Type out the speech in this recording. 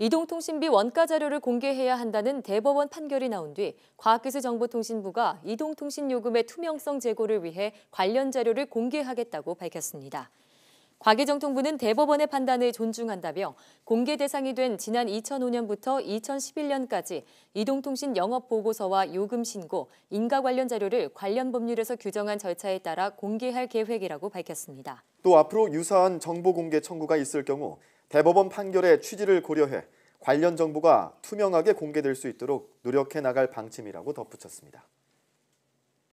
이동통신비 원가 자료를 공개해야 한다는 대법원 판결이 나온 뒤 과학기술정보통신부가 이동통신요금의 투명성 제고를 위해 관련 자료를 공개하겠다고 밝혔습니다. 과기정통부는 대법원의 판단을 존중한다며 공개 대상이 된 지난 2005년부터 2011년까지 이동통신 영업보고서와 요금 신고, 인가 관련 자료를 관련 법률에서 규정한 절차에 따라 공개할 계획이라고 밝혔습니다. 또 앞으로 유사한 정보 공개 청구가 있을 경우 대법원 판결의 취지를 고려해 관련 정보가 투명하게 공개될 수 있도록 노력해 나갈 방침이라고 덧붙였습니다.